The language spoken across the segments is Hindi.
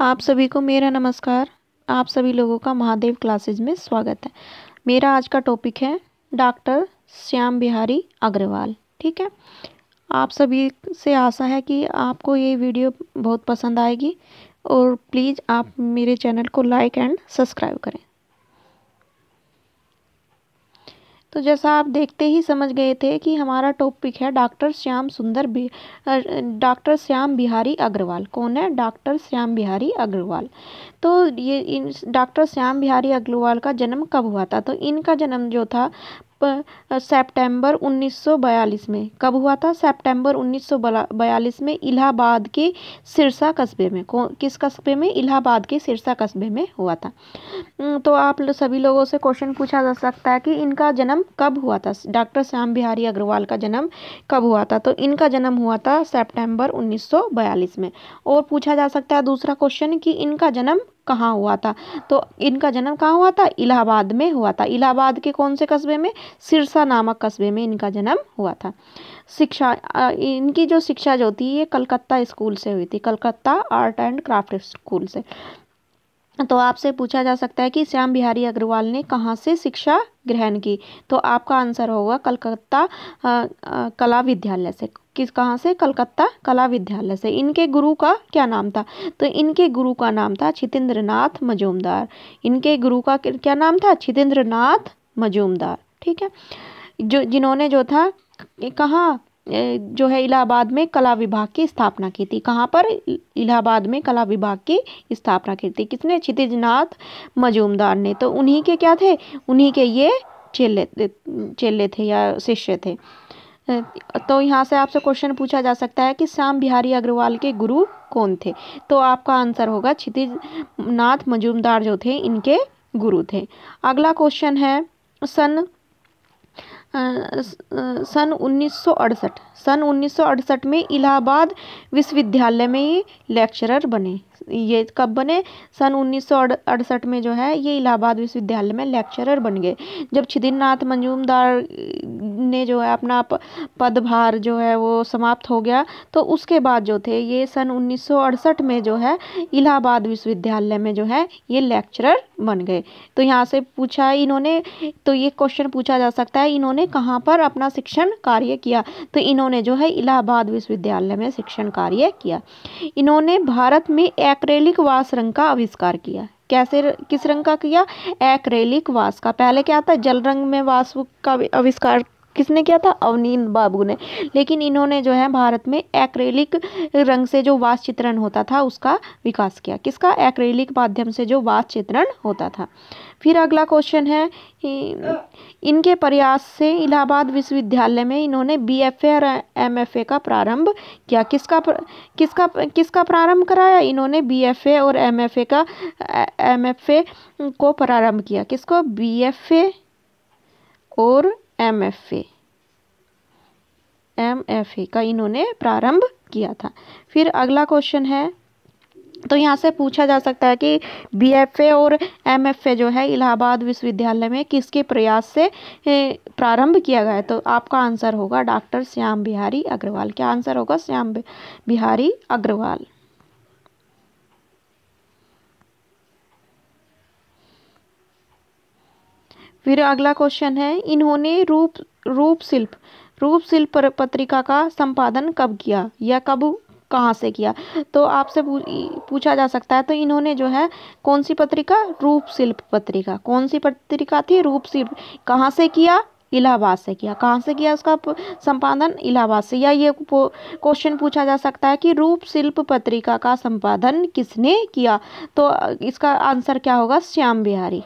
आप सभी को मेरा नमस्कार आप सभी लोगों का महादेव क्लासेज में स्वागत है मेरा आज का टॉपिक है डॉक्टर श्याम बिहारी अग्रवाल ठीक है आप सभी से आशा है कि आपको ये वीडियो बहुत पसंद आएगी और प्लीज़ आप मेरे चैनल को लाइक एंड सब्सक्राइब करें तो जैसा आप देखते ही समझ गए थे कि हमारा टॉपिक है डॉक्टर श्याम सुंदर डॉक्टर श्याम बिहारी अग्रवाल कौन है डॉक्टर श्याम बिहारी अग्रवाल तो ये इन डॉक्टर श्याम बिहारी अग्रवाल का जन्म कब हुआ था तो इनका जन्म जो था सितंबर उन्नीस सौ बयालीस में कब हुआ था सितंबर उन्नीस सौ बयालीस में इलाहाबाद के सिरसा कस्बे में कौन किस कस्बे में इलाहाबाद के सिरसा कस्बे में हुआ था तो आप सभी लोगों से क्वेश्चन पूछा जा सकता है कि इनका जन्म कब हुआ था डॉक्टर श्याम बिहारी अग्रवाल का जन्म कब हुआ था तो इनका जन्म हुआ था सेप्टेम्बर उन्नीस में और पूछा जा सकता है दूसरा क्वेश्चन कि इनका जन्म कहाँ हुआ था तो इनका जन्म कहाँ हुआ था इलाहाबाद में हुआ था इलाहाबाद के कौन से कस्बे में सिरसा नामक कस्बे में इनका जन्म हुआ था शिक्षा इनकी जो शिक्षा जो थी ये कलकत्ता स्कूल से हुई थी Calcutta art and craft school से तो आपसे पूछा जा सकता है कि श्याम बिहारी अग्रवाल ने कहाँ से शिक्षा ग्रहण की तो आपका आंसर होगा कलकत्ता कला विद्यालय से किस कहाँ से कलकत्ता कला विद्यालय से इनके गुरु का क्या नाम था तो इनके गुरु का नाम था छितेंद्र नाथ मजूमदार इनके गुरु का क्या नाम था छितेंद्र नाथ मजूमदार ठीक है जो जिन्होंने जो था कहाँ जो है इलाहाबाद में कला विभाग की स्थापना की थी कहाँ पर इलाहाबाद में कला विभाग की स्थापना की थी किसने क्षितिजनाथ मजूमदार ने तो उन्हीं के क्या थे उन्हीं के ये चेले चेले थे या शिष्य थे तो यहाँ से आपसे क्वेश्चन पूछा जा सकता है कि श्याम बिहारी अग्रवाल के गुरु कौन थे तो आपका आंसर होगा क्षितिज नाथ मजूमदार जो थे इनके गुरु थे अगला क्वेश्चन है सन सन उन्नीस सन 1968 में इलाहाबाद विश्वविद्यालय में ही लेक्चरर बने ये कब बने सन उन्नीस अड़सठ में जो है ये इलाहाबाद विश्वविद्यालय में लेक्चरर बन गए जब छिदिननाथ मंजूमदार ने जो है अपना पदभार जो है वो समाप्त हो गया तो उसके बाद जो थे ये सन उन्नीस में जो है इलाहाबाद विश्वविद्यालय में जो है ये लेक्चरर बन गए तो यहाँ से पूछा इन्होंने तो ये क्वेश्चन पूछा जा सकता है इन्होंने कहाँ पर अपना शिक्षण कार्य किया तो इन्होंने जो है इलाहाबाद विश्वविद्यालय में शिक्षण कार्य किया इन्होंने भारत में एक्रेलिक वास रंग का आविष्कार किया कैसे किस रंग का किया एक्रेलिक वास का पहले क्या था जल रंग में वास का आविष्कार किसने किया था अवनीन बाबू ने लेकिन इन्होंने जो है भारत में एक्रेलिक रंग से जो वास चित्रण होता था उसका विकास किया किसका एक्रेलिक माध्यम से जो वास चित्रण होता था फिर अगला क्वेश्चन है इनके प्रयास से इलाहाबाद विश्वविद्यालय में इन्होंने बी एफ ए और एम एफ ए का प्रारंभ किया किसका किसका किसका प्रारंभ कराया इन्होंने बी एफ ए और एम एफ ए का एम एफ ए को प्रारंभ किया किसको बी एफ ए और M F A M F A का इन्होंने प्रारंभ किया था फिर अगला क्वेश्चन है तो यहाँ से पूछा जा सकता है कि बीएफए और एमएफए जो है इलाहाबाद विश्वविद्यालय में किसके प्रयास से प्रारंभ किया गया है तो आपका आंसर होगा डॉक्टर श्याम बिहारी अग्रवाल क्या आंसर होगा श्याम बिहारी अग्रवाल फिर अगला क्वेश्चन है इन्होंने रूप रूप शिल्प रूप शिल्प पत्रिका का संपादन कब किया या कब कहाँ से किया तो आपसे पूछा जा सकता है तो इन्होंने जो है कौन सी पत्रिका रूप शिल्प पत्रिका कौन सी पत्रिका थी रूप शिल्प कहाँ से किया इलाहाबाद से किया कहाँ से किया उसका संपादन इलाहाबाद से या ये क्वेश्चन पूछा जा सकता है कि रूप शिल्प पत्रिका का संपादन किसने किया तो इसका आंसर क्या होगा श्याम बिहारी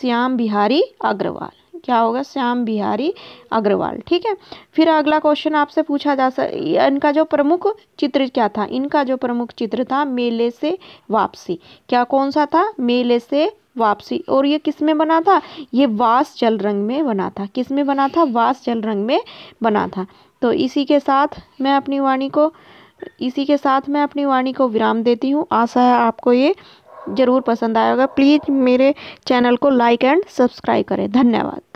श्याम बिहारी अग्रवाल क्या होगा श्याम बिहारी अग्रवाल ठीक है फिर अगला क्वेश्चन आपसे पूछा जा सक इनका जो प्रमुख चित्र क्या था इनका जो प्रमुख चित्र था मेले से वापसी क्या कौन सा था मेले से वापसी और ये किस में बना था ये वास जल रंग में बना था किस में बना था वास जल रंग में बना था तो इसी के साथ मैं अपनी वाणी को इसी के साथ मैं अपनी वाणी को विराम देती हूँ आशा है आपको ये ज़रूर पसंद आएगा प्लीज़ मेरे चैनल को लाइक एंड सब्सक्राइब करें धन्यवाद